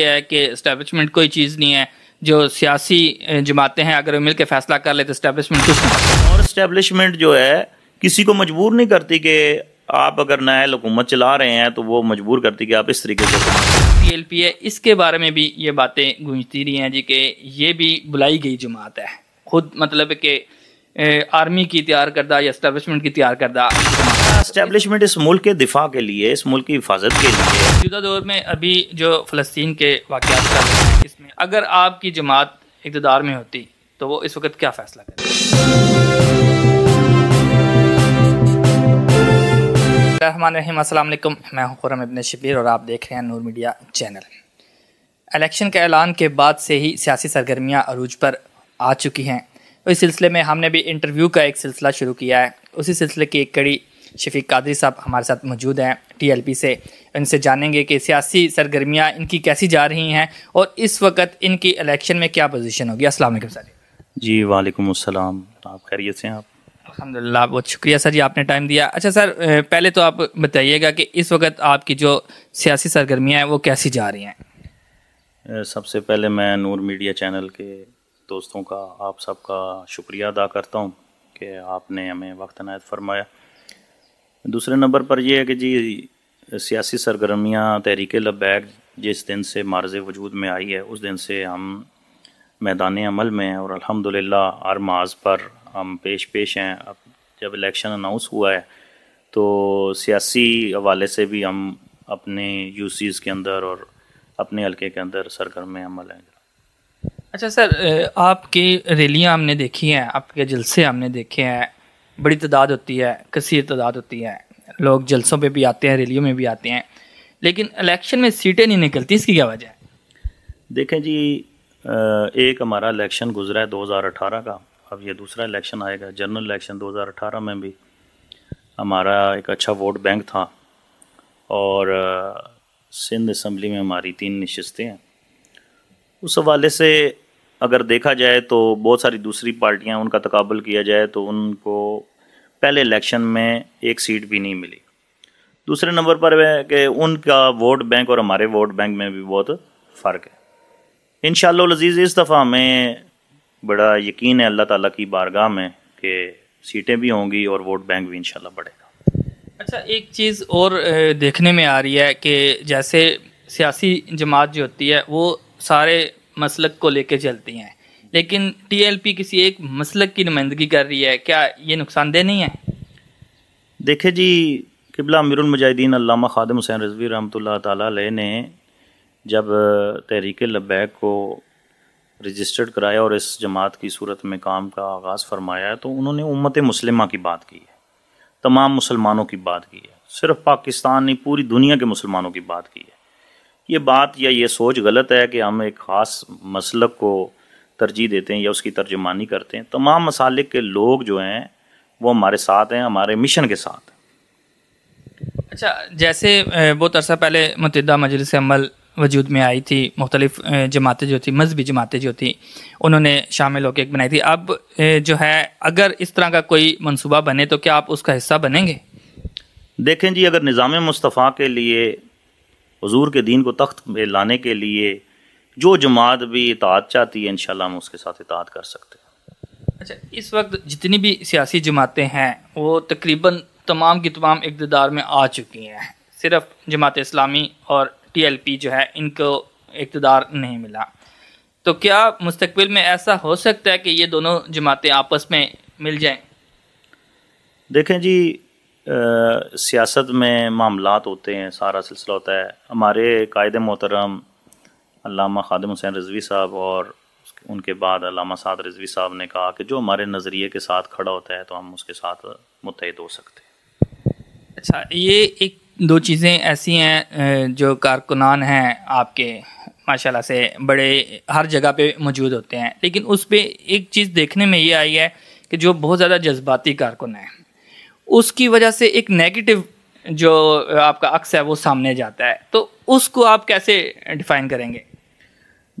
ये है कि इस्टेबलिशमेंट कोई चीज़ नहीं है जो सियासी जमातें हैं अगर मिलकर फैसला कर लेते इस्टेबलिशमेंट कुछ और इस्टेबलिशमेंट जो है किसी को मजबूर नहीं करती कि आप अगर नायल हुकूमत चला रहे हैं तो वो मजबूर करती कि आप इस तरीके से पी एल पी है इसके बारे में भी ये बातें गूंजती रही हैं जी कि ये भी बुलाई गई जमात है खुद मतलब कि आर्मी की तैयार करदा या एस्टेब्लिशमेंट की तैयार करदा एस्टेब्लिशमेंट इस मुल्क के दिफा के लिए इस मुल्क की हिफाजत के लिए मौजूदा दौर में अभी जो फ़लस्तीन के वाक़ात कर रहे हैं इसमें अगर आपकी जमात इकतदार में होती तो वो इस वक्त क्या फ़ैसला करे असलम मैं खुरम इबन शबीर और आप देख रहे हैं नूर मीडिया चैनल इलेक्शन के ऐलान के बाद से ही सियासी सरगर्मियां अरूज पर आ चुकी हैं तो इस सिलसिले में हमने भी इंटरव्यू का एक सिलसिला शुरू किया है उसी सिलसिले की एक कड़ी शफीक कादरी साहब हमारे साथ मौजूद हैं टीएलपी से इनसे जानेंगे कि सियासी सरगर्मियाँ इनकी कैसी जा रही हैं और इस वक्त इनकी इलेक्शन में क्या पोजीशन होगी अस्सलाम वालेकुम सर जी वालेकुम अस्सलाम आप खैरियत से आप अलहमदिल्ला बहुत शुक्रिया सर जी आपने टाइम दिया अच्छा सर पहले तो आप बताइएगा कि इस वक्त आपकी जो सियासी सरगर्मियाँ हैं वो कैसी जा रही हैं सबसे पहले मैं नूर मीडिया चैनल के दोस्तों का आप सबका शुक्रिया अदा करता हूँ कि आपने हमें वक्त नायत फरमाया दूसरे नंबर पर यह है कि जी सियासी सरगर्मियाँ तहरीक लबैक जिस दिन से मार्ज वजूद में आई है उस दिन से हम मैदान अमल में और ला हर माज पर हम पेश पेश हैं अब जब इलेक्शन अनाउंस हुआ है तो सियासी हवाले से भी हम अपने यूसीज़ के अंदर और अपने हल्के के अंदर सरगर्म अमल हैं अच्छा सर आपकी रैलियाँ हमने देखी हैं आपके जलसे हमने देखे हैं बड़ी तादाद होती है कसीर तादाद होती है लोग जलसों पे भी आते हैं रैलियों में भी आते हैं लेकिन इलेक्शन में सीटें नहीं निकलती इसकी क्या वजह है देखें जी एक हमारा इलेक्शन गुजरा है 2018 का अब ये दूसरा इलेक्शन आएगा जनरल इलेक्शन 2018 में भी हमारा एक अच्छा वोट बैंक था और सिंध असम्बली में हमारी तीन नशस्तें हैं उस हवाले से अगर देखा जाए तो बहुत सारी दूसरी पार्टियां उनका तकबल किया जाए तो उनको पहले इलेक्शन में एक सीट भी नहीं मिली दूसरे नंबर पर है कि उनका वोट बैंक और हमारे वोट बैंक में भी बहुत फ़र्क है इन लजीज़ इस दफ़ा हमें बड़ा यकीन है अल्लाह ताला की बारगाह में कि सीटें भी होंगी और वोट बैंक भी इन बढ़ेगा अच्छा एक चीज़ और देखने में आ रही है कि जैसे सियासी जमात जो होती है वो सारे मसलक को लेकर चलती हैं लेकिन टीएलपी किसी एक मसलक की नुमाइंदगी कर रही है क्या ये नुकसानदेह नहीं है देखे जी किबला मुजाहिदीन अलामा खादम हुसैन रजवी ताला ला ने जब तहरीक लबैक को रजिस्टर्ड कराया और इस जमात की सूरत में काम का आगाज़ फरमाया तो उन्होंने उम्मत मुस्लिमा की बात की है तमाम मुसलमानों की बात की है सिर्फ पाकिस्तान नहीं पूरी दुनिया के मुसलमानों की बात की है ये बात या ये सोच गलत है कि हम एक ख़ास मसलक को तरजीह देते हैं या उसकी तर्जमानी करते हैं तमाम मसालिक के लोग जो हैं वो हमारे साथ हैं हमारे मिशन के साथ अच्छा जैसे बहुत अरसा पहले मतदा मजलिस अमल वजूद में आई थी मुख्तलिफ जमातें जो थी मजहबी जमातें जो थी उन्होंने शामिल होकर एक बनाई थी अब जो है अगर इस तरह का कोई मनसूबा बने तो क्या आप उसका हिस्सा बनेंगे देखें जी अगर निज़ाम मुस्तफ़ा के लिए हजूर के दीन को तख्त में लाने के लिए जो जमात भी इतात चाहती है इन हम उसके साथ इतात कर सकते हैं अच्छा इस वक्त जितनी भी सियासी जमातें हैं वो तकरीबन तमाम की तमाम इकतदार में आ चुकी हैं सिर्फ जमात इस्लामी और टीएलपी जो है इनको इकतदार नहीं मिला तो क्या मुस्तबिल में ऐसा हो सकता है कि ये दोनों जमातें आपस में मिल जाएं? देखें जी सियासत में मामला होते हैं सारा सिलसिला होता है हमारे कायद मोहतरम अलामा खादम हुसैन रजवी साहब और उनके बाद अलामा साद रजवी साहब ने कहा कि जो हमारे नज़रिए के साथ खड़ा होता है तो हम उसके साथ मुतहद हो सकते हैं अच्छा ये एक दो चीज़ें ऐसी हैं जो कारकुनान हैं आपके माशाल्लाह से बड़े हर जगह पे मौजूद होते हैं लेकिन उस पर एक चीज़ देखने में ये आई है कि जो बहुत ज़्यादा जज्बाती कारकुन हैं उसकी वजह से एक नेगेटिव जो आपका अक्स है वो सामने जाता है तो उसको आप कैसे डिफाइन करेंगे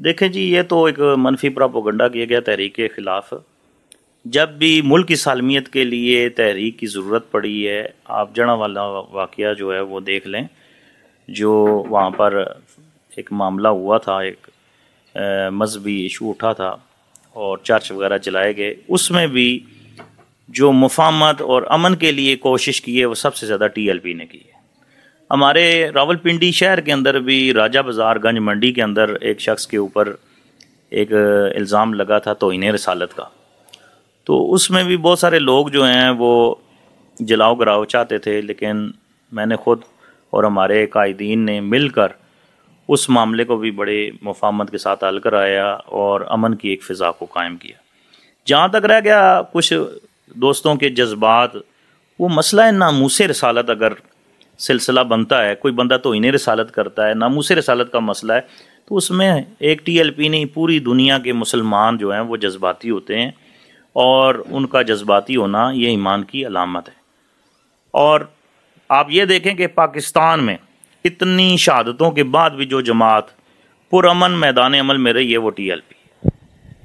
देखें जी ये तो एक मनफी प्रापोगंडा किया गया तहरीक के ख़िलाफ़ जब भी मुल्क की सालमियत के लिए तहरीक की ज़रूरत पड़ी है आप जड़ा वाला वाक़ जो है वो देख लें जो वहाँ पर एक मामला हुआ था एक मजहबी इशू उठा था और चर्च वगैरह चलाए गए उसमें भी जो मुफामत और अमन के लिए कोशिश की है वो सबसे ज़्यादा टीएलपी ने की है हमारे रावलपिंडी शहर के अंदर भी राजा बाज़ार गंज मंडी के अंदर एक शख्स के ऊपर एक इल्ज़ाम लगा था तोहन रसालत का तो उसमें भी बहुत सारे लोग जो हैं वो जलाओ गराओ चाहते थे लेकिन मैंने ख़ुद और हमारे कायदीन ने मिलकर उस मामले को भी बड़े मुफामत के साथ हल कराया और अमन की एक फ़िज़ा को कायम किया जहाँ तक रह गया कुछ दोस्तों के जज्बात वो मसला है नामूस रसालत अगर सिलसिला बनता है कोई बंदा तो इन्हें रसालत करता है नामूस रसालत का मसला है तो उसमें एक टीएलपी नहीं पूरी दुनिया के मुसलमान जो हैं वो जज्बाती होते हैं और उनका जज्बाती होना ये ईमान की अलामत है और आप ये देखें कि पाकिस्तान में इतनी शहादतों के बाद भी जो जमात पुरमन मैदान अमल में रही है वो टी एल पी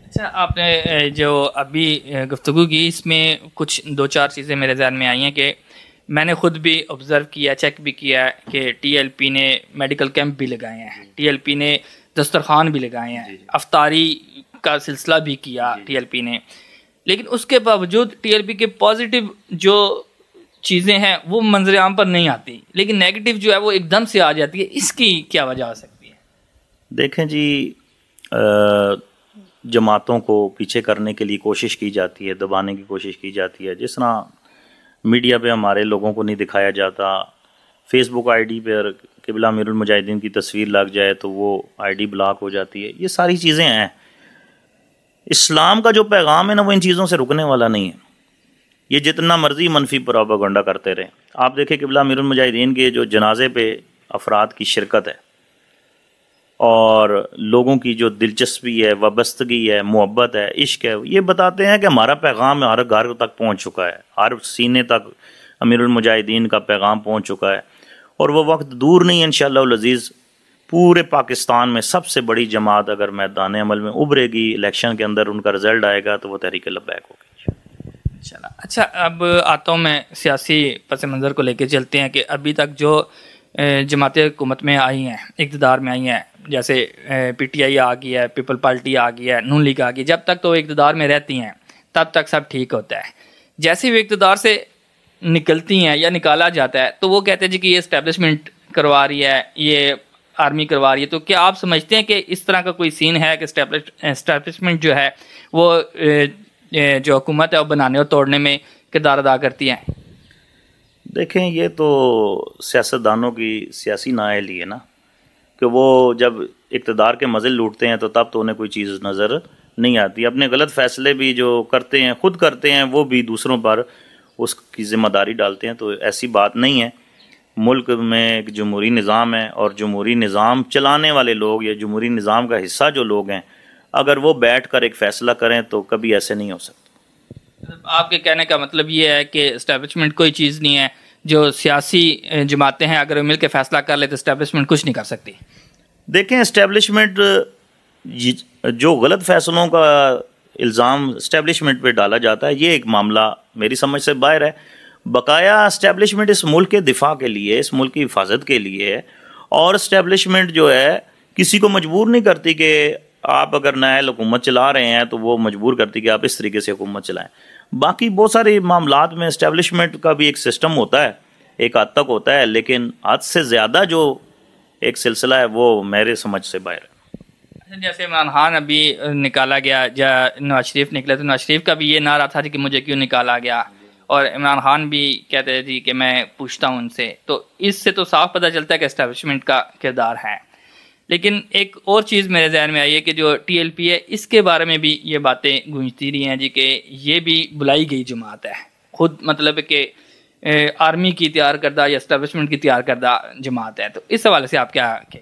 अच्छा आपने जो अभी गुफ्तु की इसमें कुछ दो चार चीज़ें मेरे जहन में आई हैं कि मैंने खुद भी ऑब्ज़र्व किया चेक भी किया कि टीएलपी ने मेडिकल कैंप भी लगाए हैं टीएलपी ने दस्तरखान भी लगाए हैं अफतारी का सिलसिला भी किया टीएलपी ने लेकिन उसके बावजूद टीएलपी के पॉजिटिव जो चीज़ें हैं वो मंजर आम पर नहीं आती लेकिन नेगेटिव जो है वो एकदम से आ जाती है इसकी क्या वजह हो सकती है देखें जी आ... जमातों को पीछे करने के लिए कोशिश की जाती है दबाने की कोशिश की जाती है जिस तरह मीडिया पे हमारे लोगों को नहीं दिखाया जाता फेसबुक आईडी पर किबला मीरुल मुजाहिदीन की तस्वीर लग जाए तो वो आईडी ब्लॉक हो जाती है ये सारी चीज़ें हैं इस्लाम का जो पैगाम है ना वो इन चीज़ों से रुकने वाला नहीं है ये जितना मर्जी मनफी प्रापागंडा करते रहे आप देखें किबला मीरुल मुजाहिदीन के जो जनाजे पे अफराद की शिरकत है और लोगों की जो दिलचस्पी है वाबस्तगी है मोहब्बत है इश्क है ये बताते हैं कि हमारा पैगाम हर घर तक पहुंच चुका है हर सीने तक अमीरमुजाहिदीन का पैगाम पहुंच चुका है और वह वक्त दूर नहीं है इन लजीज़ पूरे पाकिस्तान में सबसे बड़ी जमात अगर मैदान अमल में उभरेगी इलेक्शन के अंदर उनका रिजल्ट आएगा तो वह तहरीक लबैक होगी चला अच्छा अब आता हूँ मैं सियासी पस मंज़र को लेकर चलते हैं कि अभी तक जो जमातें हुकूमत में आई हैं इकतदार में आई हैं जैसे पीटीआई आ गई है पीपल पार्टी आ गई है नून लीग आ गई जब तक तो वो इकतदार में रहती हैं तब तक सब ठीक होता है जैसे वो इकतदार से निकलती हैं या निकाला जाता है तो वो कहते हैं जी कि ये इस्टेब्लिशमेंट करवा रही है ये आर्मी करवा रही है तो क्या आप समझते हैं कि इस तरह का कोई सीन है कि इस्टेब्लिशमेंट जो है वो जो हुकूमत है वो बनाने और तोड़ने में किरदार अदा करती है देखें ये तो सियासतदानों की सियासी नाएली है ना कि वो जब इकतदार के मज़े लूटते हैं तो तब तो उन्हें कोई चीज़ नज़र नहीं आती अपने गलत फ़ैसले भी जो करते हैं ख़ुद करते हैं वो भी दूसरों पर उसकी ज़िम्मेदारी डालते हैं तो ऐसी बात नहीं है मुल्क में एक जमहूरी निज़ाम है और जमहूरी निज़ाम चलाने वाले लोग या जमहूरी निज़ाम का हिस्सा जो लोग हैं अगर वो बैठ कर एक फ़ैसला करें तो कभी ऐसे नहीं हो सकता आपके कहने का मतलब ये है कि इस्टेबलिशमेंट कोई चीज़ नहीं है जो सियासी जमातें हैं अगर मिलकर फैसला कर ले तो इस्टेब्लिशमेंट कुछ नहीं कर सकती देखें इस्टेब्लिशमेंट जो गलत फैसलों का इल्ज़ाम इस्टेब्लिशमेंट पे डाला जाता है ये एक मामला मेरी समझ से बाहर है बकाया इस्टेब्लिशमेंट इस मुल्क के दिफा के लिए इस मुल्क की हिफाजत के लिए है और इस्टेब्लिशमेंट जो है किसी को मजबूर नहीं करती कि आप अगर नायल हुकूमत चला रहे हैं तो वो मजबूर करती कि आप इस तरीके से हुकूमत चलाएं बाकी बहुत सारे मामला में इस्टेब्लिशमेंट का भी एक सिस्टम होता है एक हद तक होता है लेकिन हद से ज़्यादा जो एक सिलसिला है वो मेरे समझ से बाहर है अच्छा, जैसे इमरान खान अभी निकाला गया जा नवाज शरीफ निकले तो नवाज शरीफ का भी ये नारा था कि मुझे क्यों निकाला गया और इमरान खान भी कहते थे कि मैं पूछता हूँ उनसे तो इससे तो साफ पता चलता है कि इस्टेब्लिशमेंट का किरदार है लेकिन एक और चीज़ मेरे जहन में आई है कि जो पी है इसके बारे में भी ये बातें गूंजती रही हैं जी कि ये भी बुलाई गई जमात है खुद मतलब कि आर्मी की तैयार करदा या इस्टेबलिशमेंट की तैयार करदा जमात है तो इस हवाले से आप क्या कहेंगे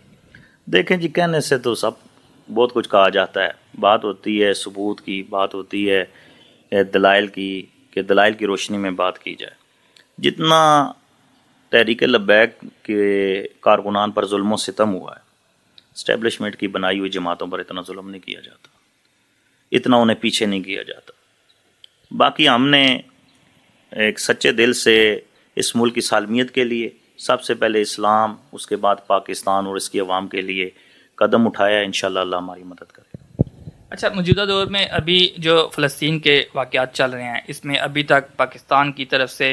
देखें जी कहने से तो सब बहुत कुछ कहा जाता है बात होती है सबूत की बात होती है दलाइल की कि दलाइल की रोशनी में बात की जाए जितना तहरीक लबैक के कारकुनान पर जुल्म सितम हुआ है स्टैब्लिशमेंट की बनाई हुई जमातों पर इतना जुल्म नहीं किया जाता इतना उन्हें पीछे नहीं किया जाता बाकी हमने एक सच्चे दिल से इस मुल्क की सालमियत के लिए सबसे पहले इस्लाम उसके बाद पाकिस्तान और इसकी आवाम के लिए कदम उठाया इन शाह हमारी मदद करेगा अच्छा मौजूदा दौर में अभी जो फ़लस्तीन के वाक़ चल रहे हैं इसमें अभी तक पाकिस्तान की तरफ से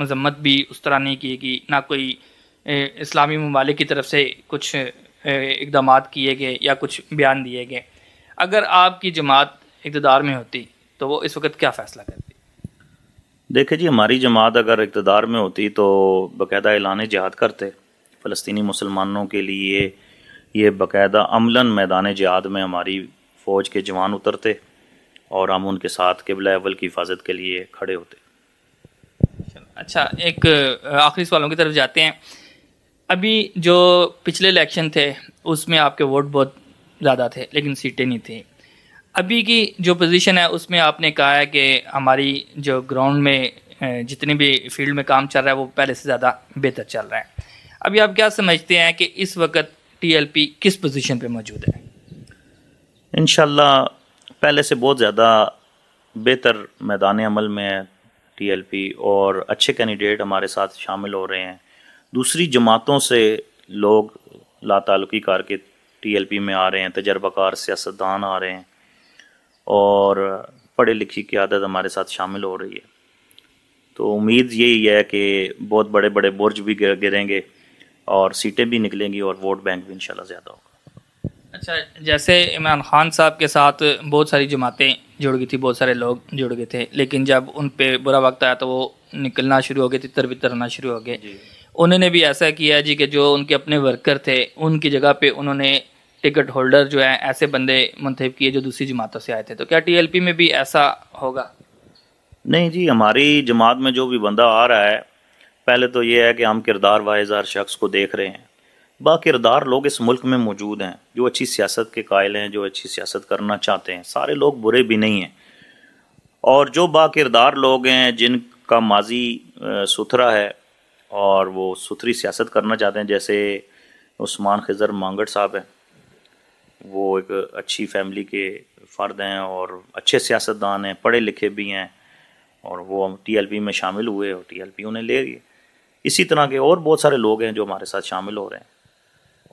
मजम्मत भी उस तरह नहीं की गई ना कोई इस्लामी ममालिक की तरफ से कुछ इकदाम किए गए या कुछ बयान दिए गए अगर आपकी जमात इकतदार में होती तो वो इस वक्त क्या फ़ैसला करती देखिए जी हमारी जमात अगर इकतदार में होती तो बाकायदा ऐलान जहाद करते फ़लस्तनी मुसलमानों के लिए ये बाकायदा अमला मैदान जहाद में हमारी फ़ौज के जवान उतरते और हम उनके साथ केबल अवल की हिफाजत के लिए खड़े होते अच्छा एक आखिरी सवालों की तरफ जाते हैं अभी जो पिछले इलेक्शन थे उसमें आपके वोट बहुत ज़्यादा थे लेकिन सीटें नहीं थी अभी की जो पोजीशन है उसमें आपने कहा है कि हमारी जो ग्राउंड में जितने भी फील्ड में काम चल रहा है वो पहले से ज़्यादा बेहतर चल रहा है अभी आप क्या समझते हैं कि इस वक्त टीएलपी किस पोजीशन पे मौजूद है इन पहले से बहुत ज़्यादा बेहतर मैदान अमल में है टीएलपी और अच्छे कैंडिडेट हमारे साथ शामिल हो रहे हैं दूसरी जमातों से लोग लातालुकी कार के टीएलपी में आ रहे हैं तजर्बाकार सियासतदान आ रहे हैं और पढ़े लिखी की आदत हमारे साथ शामिल हो रही है तो उम्मीद यही है कि बहुत बड़े बड़े बुर्ज भी गिरेंगे और सीटें भी निकलेंगी और वोट बैंक भी इंशाल्लाह ज़्यादा होगा अच्छा जैसे इमरान खान साहब के साथ बहुत सारी जमातें जुड़ गई थी बहुत सारे लोग जुड़ गए थे लेकिन जब उन पर बुरा वक्त आया तो वो निकलना शुरू हो गए तितर बितर होना शुरू हो गए उन्होंने भी ऐसा किया जी कि जो उनके अपने वर्कर थे उनकी जगह पे उन्होंने टिकट होल्डर जो है ऐसे बंदे मुंतब किए जो दूसरी जमातों से आए थे तो क्या टीएलपी में भी ऐसा होगा नहीं जी हमारी जमात में जो भी बंदा आ रहा है पहले तो ये है कि हम किरदार वाइज हर शख्स को देख रहे हैं बाकिरदार लोग इस मुल्क में मौजूद हैं जो अच्छी सियासत के कायल हैं जो अच्छी सियासत करना चाहते हैं सारे लोग बुरे भी नहीं हैं और जो बाकिरदार लोग हैं जिनका माजी सुथरा है और वो सुथरी सियासत करना चाहते हैं जैसे उस्मान खजर मांगड़ साहब हैं वो एक अच्छी फैमिली के फ़र्द हैं और अच्छे सियासतदान हैं पढ़े लिखे भी हैं और वो एल पी में शामिल हुए और टी उन्हें ले गए इसी तरह के और बहुत सारे लोग हैं जो हमारे साथ शामिल हो रहे हैं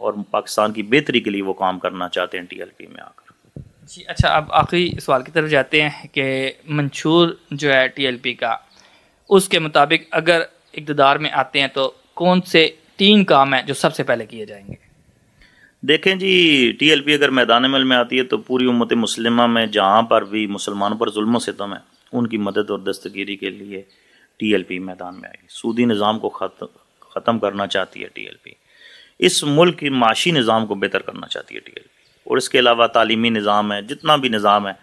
और पाकिस्तान की बेहतरी के लिए वो काम करना चाहते हैं टी में आकर जी अच्छा अब आखिरी सवाल की तरफ जाते हैं कि मंशूर जो है टी का उसके मुताबिक अगर इकतदार में आते हैं तो कौन से तीन काम हैं जो सबसे पहले किए जाएंगे देखें जी टीएलपी अगर मैदान मल में आती है तो पूरी उम्मत मुसलिमा में जहाँ पर भी मुसलमानों पर जुल्म सितम है उनकी मदद और दस्तगिरी के लिए टीएलपी मैदान में आएगी सूदी निज़ाम को ख़त्म करना चाहती है टीएलपी इस मुल्क की माशी निज़ाम को बेहतर करना चाहती है टीएलपी और इसके अलावा तालीमी निज़ाम है जितना भी निज़ाम है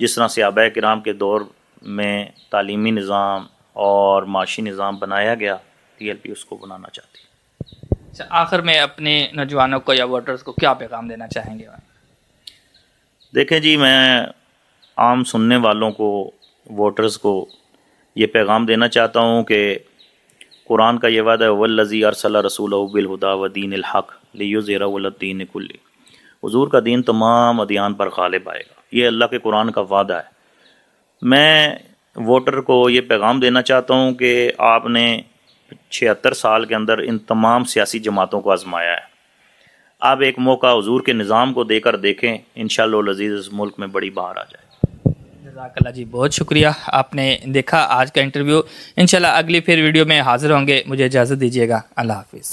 जिस तरह से आबा कराम के दौर में तालीमी निज़ाम और माशी निज़ाम बनाया गया टी एल पी उसको बनाना चाहती है अच्छा आखिर में अपने नौजवानों को या वोटर्स को क्या पैगाम देना चाहेंगे देखें जी मैं आम सुनने वालों को वोटर्स को ये पैगाम देना चाहता हूँ कि कुरान का ये वादा है वल्लजी अरसल रसूल बिलहुदा व दीन हक लियुज़रद्दीन कुल्ली हजूर का दीन तमाम अदियान पर गालिब आएगा ये अल्लाह के कुरान का वादा है मैं वोटर को ये पैगाम देना चाहता हूँ कि आपने छिहत्तर साल के अंदर इन तमाम सियासी जमातों को आजमाया है आप एक मौका हजूर के निज़ाम को देकर देखें इन शजीज़ इस मुल्क में बड़ी बाहर आ जाए जजाकल्ला जी बहुत शुक्रिया आपने देखा आज का इंटरव्यू इनशाला अगली फिर वीडियो में हाज़िर होंगे मुझे इजाज़त दीजिएगा अल्लाह हाफिज़